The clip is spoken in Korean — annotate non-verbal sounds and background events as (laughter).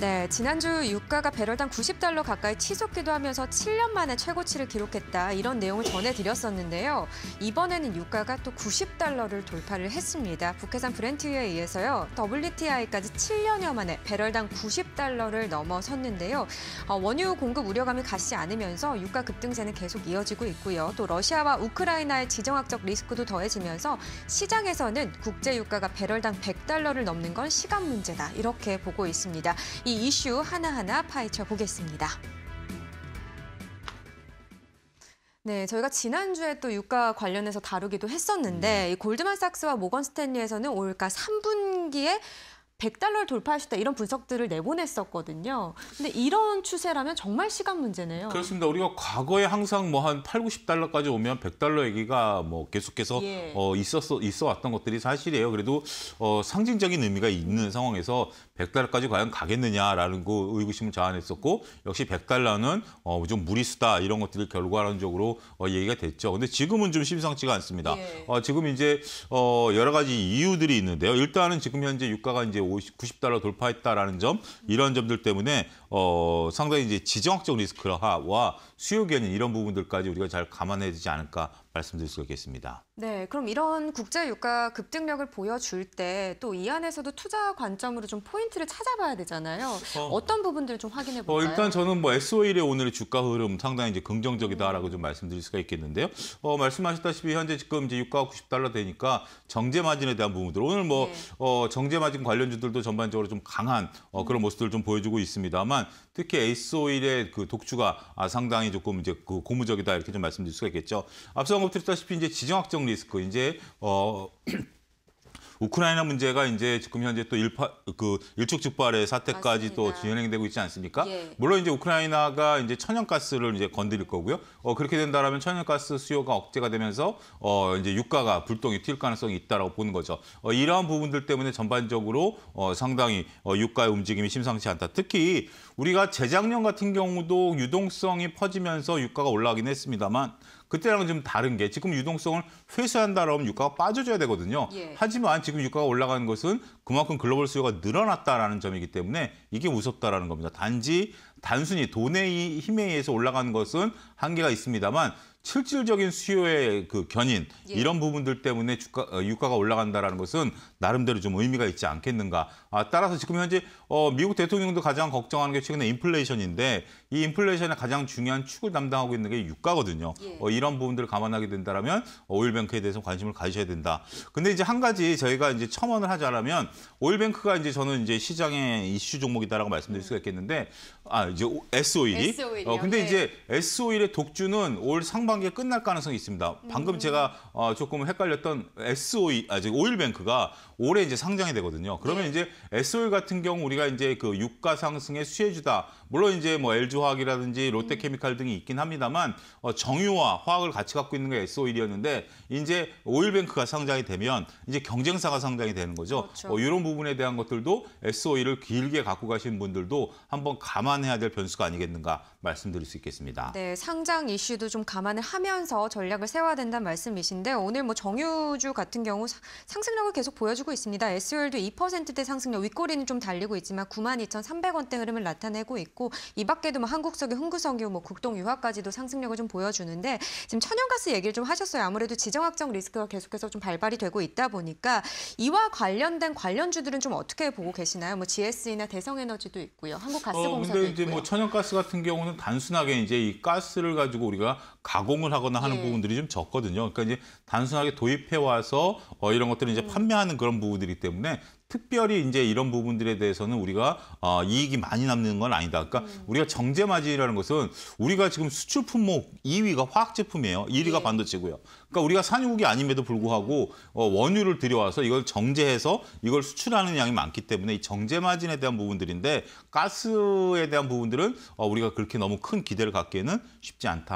네, 지난주 유가가 배럴당 90달러 가까이 치솟기도 하면서 7년 만에 최고치를 기록했다 이런 내용을 전해드렸었는데요. 이번에는 유가가 또 90달러를 돌파를 했습니다. 북해산 브렌트유에 의해서요. WTI까지 7년여 만에 배럴당 90달러를 넘어섰는데요. 어, 원유 공급 우려감이 가시지 않으면서 유가 급등세는 계속 이어지고 있고요. 또 러시아와 우크라이나의 지정학적 리스크도 더해지면서 시장에서는 국제 유가가 배럴당 100달러를 넘는 건 시간 문제다 이렇게 보고 있습니다. 이 이슈 하나하나 파헤쳐 보겠습니다. 네, 저희가 지난주에 또 유가 관련해서 다루기도 했었는데 음. 이 골드만삭스와 모건스탠리에서는 올가 3분기에 100달러를 돌파할 수 있다 이런 분석들을 내보냈었거든요. 근데 이런 추세라면 정말 시간 문제네요. 그렇습니다. 우리가 과거에 항상 뭐 한 8, 90달러까지 오면 100달러 얘기가 뭐 계속해서 예. 어, 있었어 있어 왔던 것들이 사실이에요. 그래도 어, 상징적인 의미가 있는 상황에서 100달러까지 과연 가겠느냐라는 그 의구심을 자아냈었고 역시 100달러는 어, 좀 무리수다 이런 것들이 결과론적으로 어, 얘기가 됐죠. 근데 지금은 좀 심상치가 않습니다. 예. 어, 지금 이제 어, 여러 가지 이유들이 있는데요. 일단은 지금 현재 유가가 이제 50, 90달러 돌파했다라는 점 이런 점들 때문에 어, 상당히 이제 지정학적 리스크와 수요 견인 이런 부분들까지 우리가 잘 감안해야 되지 않을까 말씀드릴 수가 있겠습니다. 네, 그럼 이런 국제 유가 급등력을 보여줄 때 또 이 안에서도 투자 관점으로 좀 포인트를 찾아봐야 되잖아요. 어, 떤 부분들을 좀 확인해 어, 볼까요? 어, 일단 저는 뭐 SOL의 오늘의 주가 흐름 상당히 이제 긍정적이다라고 음. 좀 말씀드릴 수가 있겠는데요. 어, 말씀하셨다시피 현재 지금 이제 유가가 90달러 되니까 정제 마진에 대한 부분들 오늘 뭐 네. 어, 정제 마진 관련주들도 전반적으로 좀 강한 어, 그런 모습들을 좀 보여주고 있습니다만 있지만 특히 에이스 오일의 그 독주가 아, 상당히 조금 이제 그 고무적이다 이렇게 좀 말씀드릴 수가 있겠죠. 앞서 언급드렸다시피 이제 지정학적 리스크 이제 어 (clears throat) 우크라이나 문제가 이제 지금 현재 또 일파 그 일촉즉발의 사태까지 맞습니다. 또 진행되고 있지 않습니까? 예. 물론 이제 우크라이나가 이제 천연가스를 이제 건드릴 거고요. 어 그렇게 된다라면 천연가스 수요가 억제가 되면서 어 이제 유가가 불똥이 튈 가능성이 있다라고 보는 거죠. 어 이러한 부분들 때문에 전반적으로 어 상당히 어 유가의 움직임이 심상치 않다. 특히 우리가 재작년 같은 경우도 유동성이 퍼지면서 유가가 올라가긴 했습니다만 그때랑은 좀 다른 게 지금 유동성을 회수한다라면 유가가 빠져줘야 되거든요. 예. 하지만 지금 유가가 올라가는 것은 그만큼 글로벌 수요가 늘어났다라는 점이기 때문에 이게 무섭다라는 겁니다. 단지 단순히 돈의 힘에 의해서 올라간 것은 한계가 있습니다만 실질적인 수요의 그 견인 예. 이런 부분들 때문에 주가 어, 유가가 올라간다라는 것은 나름대로 좀 의미가 있지 않겠는가. 아, 따라서 지금 현재 어, 미국 대통령도 가장 걱정하는 게 최근에 인플레이션인데 이 인플레이션의 가장 중요한 축을 담당하고 있는 게 유가거든요. 예. 어, 이런 부분들을 감안하게 된다라면 오일뱅크에 대해서 관심을 가지셔야 된다. 근데 이제 한 가지 저희가 이제 첨언을 하자라면 오일뱅크가 이제 저는 이제 시장의 이슈 종목이다라고 말씀드릴 수가 있겠는데 아 이제 S 오일이. S 오일이요. 어, 근데 네. 이제 S 오일의 독주는 올 상반기에 끝날 가능성이 있습니다. 방금 음. 제가 어, 조금 헷갈렸던 S 오일, 아, 즉 오일뱅크가 올해 이제 상장이 되거든요. 그러면 네. 이제 S 오일 같은 경우 우리가 이제 그 유가 상승의 수혜주다. 물론 이제 뭐 LG화학이라든지 롯데케미칼 음. 등이 있긴 합니다만 어, 정유와 화학을 같이 갖고 있는 게 S 오일이었는데 이제 오일뱅크가 상장이 되면 이제 경쟁사가 상장이 되는 거죠. 그렇죠. 어, 이런 부분에 대한 것들도 S 오일을 길게 갖고 가신 분들도 한번 감안해야. 될 변수가 아니겠는가 말씀드릴 수 있겠습니다. 네, 상장 이슈도 좀 감안을 하면서 전략을 세워야 된다는 말씀이신데 오늘 뭐 정유주 같은 경우 상승력을 계속 보여주고 있습니다. SOL도 2%대 상승력 윗꼬리는 좀 달리고 있지만 92,300원대 흐름을 나타내고 있고 이 밖에도 뭐 한국석유, 흥구석유, 뭐 국동유화까지도 상승력을 좀 보여주는데 지금 천연가스 얘기를 좀 하셨어요. 아무래도 지정학적 리스크가 계속해서 좀 발발이 되고 있다 보니까 이와 관련된 관련주들은 좀 어떻게 보고 계시나요? 뭐 g s 이나 대성에너지도 있고요. 한국가스공사도 어, 있고요. 뭐 천연가스 같은 경우는 단순하게 이제 이 가스를 가지고 우리가 가공을 하거나 하는 예. 부분들이 좀 적거든요. 그러니까 이제 단순하게 도입해 와서 어, 이런 것들을 이제 음. 판매하는 그런 부분들이기 때문에 특별히 이제 이런 부분들에 대해서는 우리가 어, 이익이 많이 남는 건 아니다. 그러니까 음. 우리가 정제 마진이라는 것은 우리가 지금 수출 품목 2위가 화학 제품이에요. 1위가 네. 예. 반도체고요. 그러니까 우리가 산유국이 아님에도 불구하고 어, 원유를 들여와서 이걸 정제해서 이걸 수출하는 양이 많기 때문에 이 정제 마진에 대한 부분들인데 가스에 대한 부분들은 어, 우리가 그렇게 너무 큰 기대를 갖기에는 쉽지 않다.